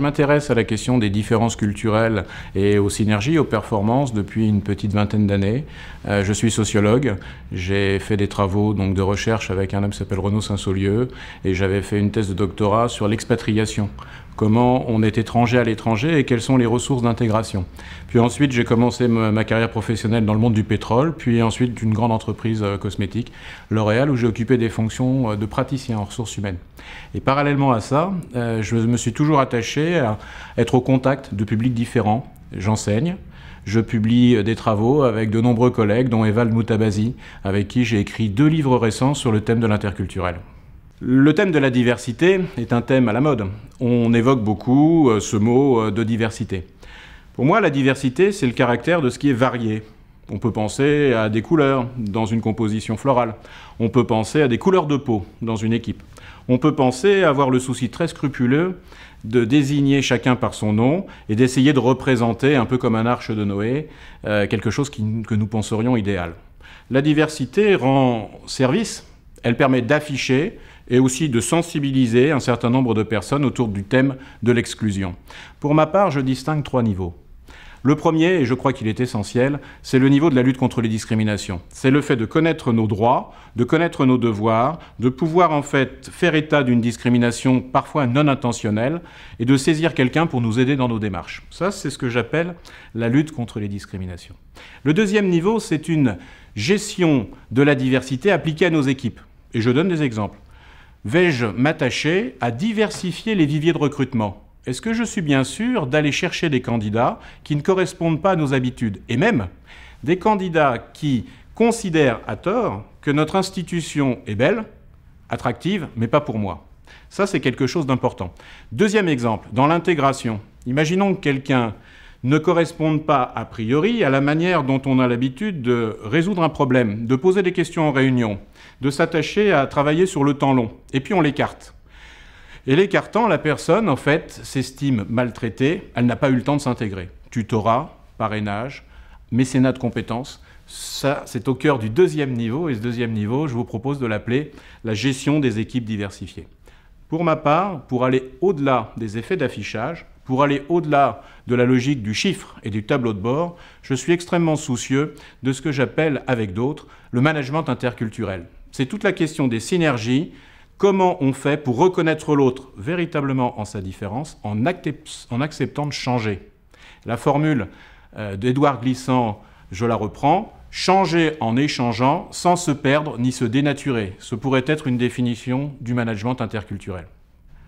Je m'intéresse à la question des différences culturelles et aux synergies, aux performances depuis une petite vingtaine d'années. Euh, je suis sociologue, j'ai fait des travaux donc, de recherche avec un homme qui s'appelle Renaud Saint-Saulieu et j'avais fait une thèse de doctorat sur l'expatriation comment on est étranger à l'étranger et quelles sont les ressources d'intégration. Puis ensuite, j'ai commencé ma carrière professionnelle dans le monde du pétrole, puis ensuite d'une grande entreprise euh, cosmétique, L'Oréal, où j'ai occupé des fonctions euh, de praticien en ressources humaines. Et parallèlement à ça, euh, je me suis toujours attaché à être au contact de publics différents. J'enseigne, je publie des travaux avec de nombreux collègues, dont Eval Moutabazi, avec qui j'ai écrit deux livres récents sur le thème de l'interculturel. Le thème de la diversité est un thème à la mode. On évoque beaucoup euh, ce mot euh, de diversité. Pour moi, la diversité, c'est le caractère de ce qui est varié. On peut penser à des couleurs dans une composition florale. On peut penser à des couleurs de peau dans une équipe. On peut penser à avoir le souci très scrupuleux de désigner chacun par son nom et d'essayer de représenter, un peu comme un arche de Noé, euh, quelque chose que nous penserions idéal. La diversité rend service elle permet d'afficher et aussi de sensibiliser un certain nombre de personnes autour du thème de l'exclusion. Pour ma part, je distingue trois niveaux. Le premier, et je crois qu'il est essentiel, c'est le niveau de la lutte contre les discriminations. C'est le fait de connaître nos droits, de connaître nos devoirs, de pouvoir en fait faire état d'une discrimination parfois non intentionnelle et de saisir quelqu'un pour nous aider dans nos démarches. Ça, c'est ce que j'appelle la lutte contre les discriminations. Le deuxième niveau, c'est une gestion de la diversité appliquée à nos équipes. Et je donne des exemples. Vais-je m'attacher à diversifier les viviers de recrutement Est-ce que je suis bien sûr d'aller chercher des candidats qui ne correspondent pas à nos habitudes Et même des candidats qui considèrent à tort que notre institution est belle, attractive, mais pas pour moi. Ça, c'est quelque chose d'important. Deuxième exemple, dans l'intégration. Imaginons que quelqu'un ne correspondent pas a priori à la manière dont on a l'habitude de résoudre un problème, de poser des questions en réunion, de s'attacher à travailler sur le temps long, et puis on l'écarte. Et l'écartant, la personne, en fait, s'estime maltraitée, elle n'a pas eu le temps de s'intégrer. Tutorat, parrainage, mécénat de compétences, ça, c'est au cœur du deuxième niveau, et ce deuxième niveau, je vous propose de l'appeler la gestion des équipes diversifiées. Pour ma part, pour aller au-delà des effets d'affichage, pour aller au-delà de la logique du chiffre et du tableau de bord, je suis extrêmement soucieux de ce que j'appelle, avec d'autres, le management interculturel. C'est toute la question des synergies, comment on fait pour reconnaître l'autre véritablement en sa différence, en, acceptant de changer. La formule d'Édouard euh, d'Edouard Glissant, je la reprends, changer en échangeant sans se perdre ni se dénaturer. Ce pourrait être une définition du management interculturel.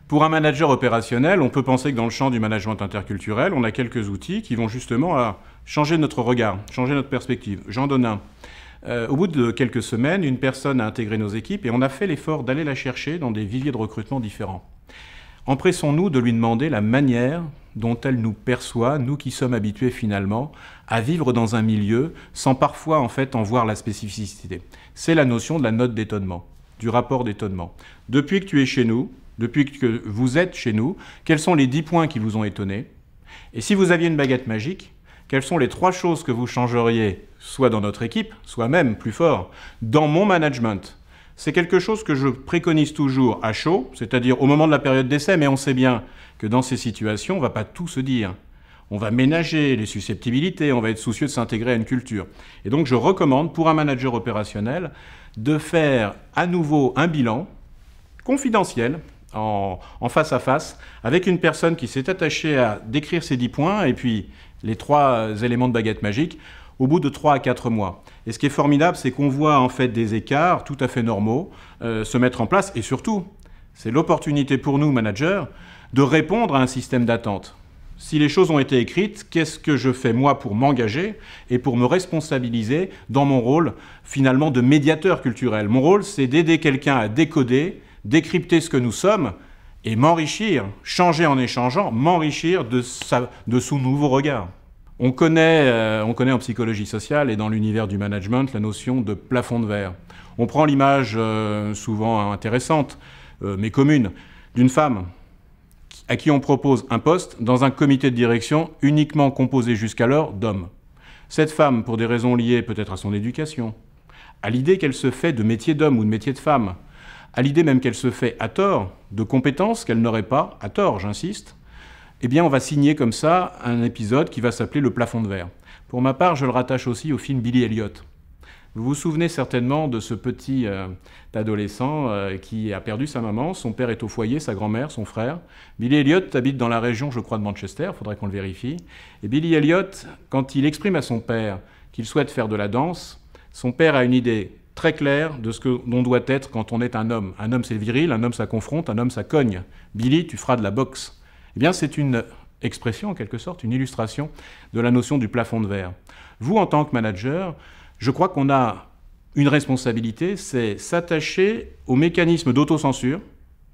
Pour un manager opérationnel, on peut penser que dans le champ du management interculturel, on a quelques outils qui vont justement à changer notre regard, changer notre perspective. J'en donne un. Euh, au bout de quelques semaines, une personne a intégré nos équipes et on a fait l'effort d'aller la chercher dans des viviers de recrutement différents. Empressons-nous de lui demander la manière dont elle nous perçoit, nous qui sommes habitués finalement à vivre dans un milieu sans parfois en fait en voir la spécificité. C'est la notion de la note d'étonnement, du rapport d'étonnement. Depuis que tu es chez nous, depuis que vous êtes chez nous, quels sont les 10 points qui vous ont étonné Et si vous aviez une baguette magique, quelles sont les trois choses que vous changeriez, soit dans notre équipe, soit même plus fort, dans mon management c'est quelque chose que je préconise toujours à chaud, c'est-à-dire au moment de la période d'essai, mais on sait bien que dans ces situations, on ne va pas tout se dire. On va ménager les susceptibilités, on va être soucieux de s'intégrer à une culture. Et donc je recommande pour un manager opérationnel de faire à nouveau un bilan confidentiel en, face à face avec une personne qui s'est attachée à décrire ces dix points et puis les trois éléments de baguette magique au bout de trois à quatre mois. Et ce qui est formidable, c'est qu'on voit en fait des écarts tout à fait normaux euh, se mettre en place et surtout, c'est l'opportunité pour nous, managers, de répondre à un système d'attente. Si les choses ont été écrites, qu'est-ce que je fais moi pour m'engager et pour me responsabiliser dans mon rôle finalement de médiateur culturel Mon rôle, c'est d'aider quelqu'un à décoder décrypter ce que nous sommes et m'enrichir, changer en échangeant, m'enrichir de, ce nouveau regard. Euh, on connaît, en psychologie sociale et dans l'univers du management la notion de plafond de verre. On prend l'image euh, souvent intéressante, euh, mais commune, d'une femme à qui on propose un poste dans un comité de direction uniquement composé jusqu'alors d'hommes. Cette femme, pour des raisons liées peut-être à son éducation, à l'idée qu'elle se fait de métier d'homme ou de métier de femme, à l'idée même qu'elle se fait à tort de compétences qu'elle n'aurait pas, à tort j'insiste, eh bien on va signer comme ça un épisode qui va s'appeler Le plafond de verre. Pour ma part, je le rattache aussi au film Billy Elliot. Vous vous souvenez certainement de ce petit euh, adolescent euh, qui a perdu sa maman, son père est au foyer, sa grand-mère, son frère. Billy Elliot habite dans la région, je crois, de Manchester, faudrait qu'on le vérifie. Et Billy Elliot, quand il exprime à son père qu'il souhaite faire de la danse, son père a une idée très clair de ce que l'on doit être quand on est un homme. Un homme, c'est viril, un homme, ça confronte, un homme, ça cogne. Billy, tu feras de la boxe. Eh bien, c'est une expression, en quelque sorte, une illustration de la notion du plafond de verre. Vous, en tant que manager, je crois qu'on a une responsabilité, c'est s'attacher aux mécanismes d'autocensure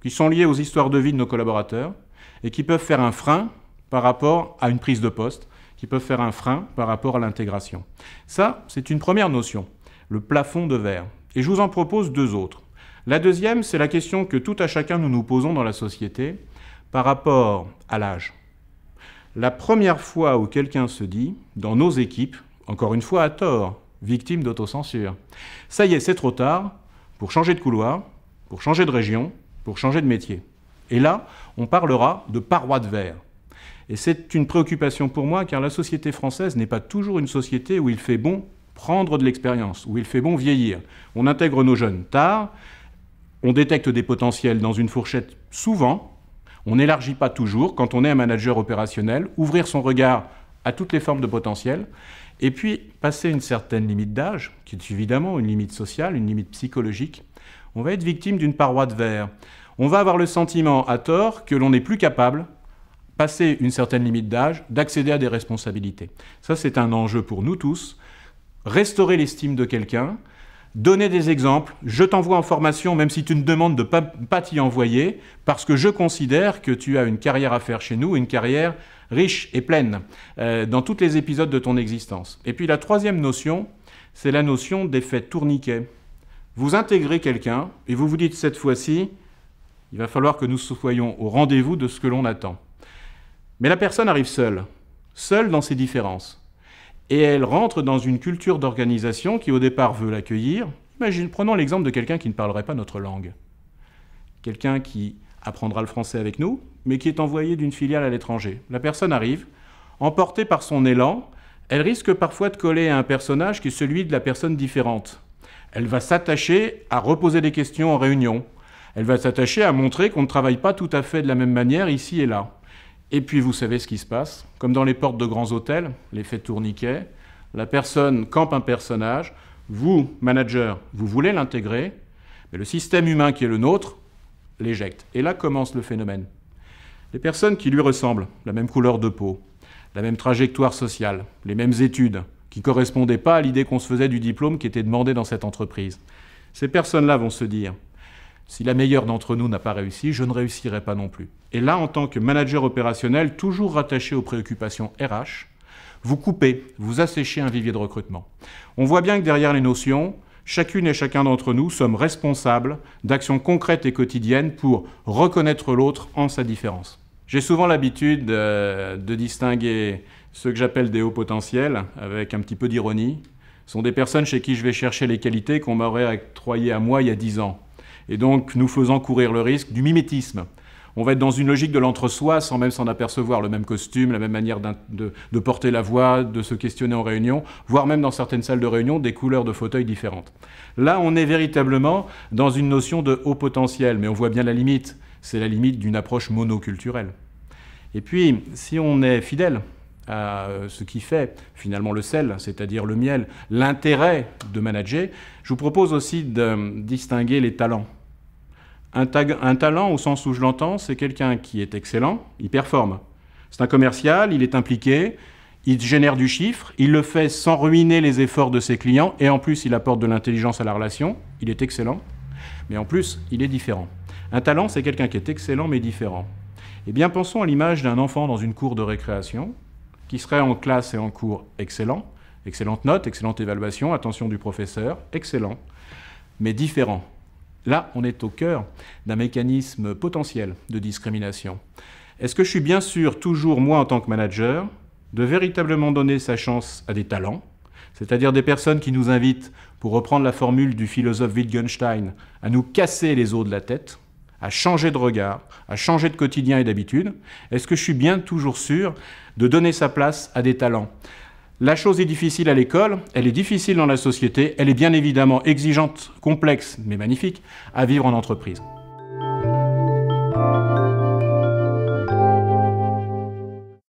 qui sont liés aux histoires de vie de nos collaborateurs et qui peuvent faire un frein par rapport à une prise de poste, qui peuvent faire un frein par rapport à l'intégration. Ça, c'est une première notion le plafond de verre. Et je vous en propose deux autres. La deuxième, c'est la question que tout à chacun nous nous posons dans la société par rapport à l'âge. La première fois où quelqu'un se dit, dans nos équipes, encore une fois à tort, victime d'autocensure, ça y est, c'est trop tard pour changer de couloir, pour changer de région, pour changer de métier. Et là, on parlera de parois de verre. Et c'est une préoccupation pour moi car la société française n'est pas toujours une société où il fait bon prendre de l'expérience, où il fait bon vieillir. On intègre nos jeunes tard, on détecte des potentiels dans une fourchette souvent, on n'élargit pas toujours quand on est un manager opérationnel, ouvrir son regard à toutes les formes de potentiel, et puis passer une certaine limite d'âge, qui est évidemment une limite sociale, une limite psychologique, on va être victime d'une paroi de verre. On va avoir le sentiment, à tort, que l'on n'est plus capable, passé une certaine limite d'âge, d'accéder à des responsabilités. Ça, c'est un enjeu pour nous tous restaurer l'estime de quelqu'un, donner des exemples, je t'envoie en formation même si tu ne demandes de pas, pas t'y envoyer, parce que je considère que tu as une carrière à faire chez nous, une carrière riche et pleine euh, dans tous les épisodes de ton existence. Et puis la troisième notion, c'est la notion d'effet tourniquet. Vous intégrez quelqu'un et vous vous dites cette fois-ci, il va falloir que nous soyons au rendez-vous de ce que l'on attend. Mais la personne arrive seule, seule dans ses différences et elle rentre dans une culture d'organisation qui au départ veut l'accueillir. Imagine, prenons l'exemple de quelqu'un qui ne parlerait pas notre langue. Quelqu'un qui apprendra le français avec nous, mais qui est envoyé d'une filiale à l'étranger. La personne arrive, emportée par son élan, elle risque parfois de coller à un personnage qui est celui de la personne différente. Elle va s'attacher à reposer des questions en réunion. Elle va s'attacher à montrer qu'on ne travaille pas tout à fait de la même manière ici et là. Et puis vous savez ce qui se passe. Comme dans les portes de grands hôtels, l'effet tourniquet, la personne campe un personnage, vous, manager, vous voulez l'intégrer, mais le système humain qui est le nôtre l'éjecte. Et là commence le phénomène. Les personnes qui lui ressemblent, la même couleur de peau, la même trajectoire sociale, les mêmes études, qui ne correspondaient pas à l'idée qu'on se faisait du diplôme qui était demandé dans cette entreprise. Ces personnes-là vont se dire si la meilleure d'entre nous n'a pas réussi, je ne réussirai pas non plus. Et là, en tant que manager opérationnel, toujours rattaché aux préoccupations RH, vous coupez, vous asséchez un vivier de recrutement. On voit bien que derrière les notions, chacune et chacun d'entre nous sommes responsables d'actions concrètes et quotidiennes pour reconnaître l'autre en sa différence. J'ai souvent l'habitude euh, de distinguer ceux que j'appelle des hauts potentiels, avec un petit peu d'ironie, sont des personnes chez qui je vais chercher les qualités qu'on m'aurait octroyées à moi il y a dix ans et donc nous faisant courir le risque du mimétisme. On va être dans une logique de l'entre-soi sans même s'en apercevoir, le même costume, la même manière de, de, porter la voix, de se questionner en réunion, voire même dans certaines salles de réunion, des couleurs de fauteuils différentes. Là, on est véritablement dans une notion de haut potentiel, mais on voit bien la limite. C'est la limite d'une approche monoculturelle. Et puis, si on est fidèle à ce qui fait finalement le sel, c'est-à-dire le miel, l'intérêt de manager, je vous propose aussi de distinguer les talents un, talent, au sens où je l'entends, c'est quelqu'un qui est excellent, il performe. C'est un commercial, il est impliqué, il génère du chiffre, il le fait sans ruiner les efforts de ses clients, et en plus, il apporte de l'intelligence à la relation, il est excellent, mais en plus, il est différent. Un talent, c'est quelqu'un qui est excellent mais différent. Eh bien, pensons à l'image d'un enfant dans une cour de récréation, qui serait en classe et en cours excellent, excellente note, excellente évaluation, attention du professeur, excellent, mais différent. Là, on est au cœur d'un mécanisme potentiel de discrimination. Est-ce que je suis bien sûr, toujours moi en tant que manager, de véritablement donner sa chance à des talents, c'est-à-dire des personnes qui nous invitent, pour reprendre la formule du philosophe Wittgenstein, à nous casser les os de la tête, à changer de regard, à changer de quotidien et d'habitude Est-ce que je suis bien toujours sûr de donner sa place à des talents la chose est difficile à l'école, elle est difficile dans la société, elle est bien évidemment exigeante, complexe, mais magnifique, à vivre en entreprise.